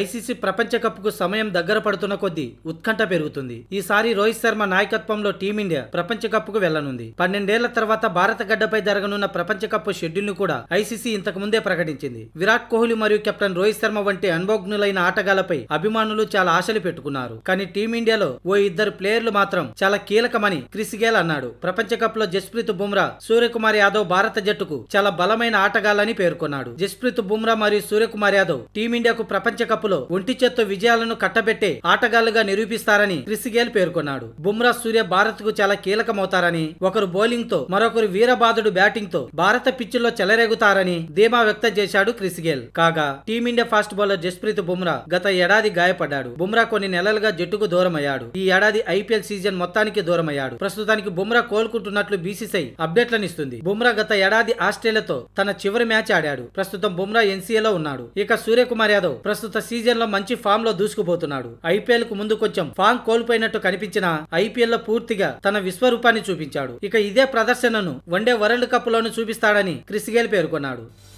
ICC ప్రపంచ కప్కు సమయం దగ్గర పడుతున్న కొద్దీ ఉత్కంఠ పెరుగుతుంది ఈసారి రోహిత్ శర్మ నాయకత్వంలో టీమిండియా ప్రపంచ కప్కు వెళ్లనుంది పన్నెండేళ్ల తర్వాత భారత గడ్డపై జరగనున్న ప్రపంచ కప్ షెడ్యూల్ ను కూడా ఐసీసీ ఇంతకు ముందే ప్రకటించింది విరాట్ కోహ్లీ మరియు కెప్టెన్ రోహిత్ శర్మ వంటి అనుభోజ్ఞులైన ఆటగాళ్లపై అభిమానులు చాలా ఆశలు పెట్టుకున్నారు కానీ టీమిండియాలో ఓ ఇద్దరు ప్లేయర్లు మాత్రం చాలా కీలకమని క్రిస్ గేల్ అన్నాడు ప్రపంచ కప్ లో జస్ప్రీత్ బుమ్రా సూర్యకుమార్ యాదవ్ భారత జట్టుకు చాలా బలమైన ఆటగాళ్లని పేర్కొన్నాడు జస్ప్రీత్ బుమ్రా మరియు సూర్యకుమార్ యాదవ్ టీమిండియాకు ప్రపంచ కప్ కప్లో ఒంటి చేత్తో విజయాలను కట్టబెట్టే ఆటగాళ్లుగా నిరూపిస్తారని క్రిస్ గేల్ పేర్కొన్నాడు బుమ్రా సూర్య భారత్ కు చాలా కీలకమవుతారని ఒకరు బౌలింగ్ తో మరొకరు వీరబాదుడు బ్యాటింగ్ తో భారత పిచ్చుల్లో చెలరేగుతారని ధీమా వ్యక్తం చేశాడు క్రిస్ గేల్ కాగా team India fast bowler Jasprit Bumrah గత ఏడాది గాయపడ్డాడు బుమ్రా కొన్ని నెలలుగా జట్టుకు దూరమయ్యాడు ఈ ఏడాది ఐపీఎల్ సీజన్ మొత్తానికి దూరమయ్యాడు ప్రస్తుతానికి బుమ్రా కోలుకుంటున్నట్లు బీసీసీఐ అప్డేట్లనిస్తుంది బుమ్రా గత ఏడాది ఆస్ట్రేలియాతో తన చివరి మ్యాచ్ ఆడాడు ప్రస్తుతం బుమ్రా ఎన్సీఏలో ఉన్నాడు ఇక సూర్యకుమార్ యాదవ్ ప్రస్తుత సీజన్ లో మంచి ఫామ్ లో దూసుకుపోతున్నాడు ఐపీఎల్ కు ముందు కొంచెం ఫామ్ కోల్పోయినట్టు కనిపించిన ఐపీఎల్ లో పూర్తిగా తన విశ్వరూపాన్ని చూపించాడు ఇక ఇదే ప్రదర్శనను వన్డే వరల్డ్ కప్ లోను చూపిస్తాడని క్రిస్ గేల్ పేర్కొన్నాడు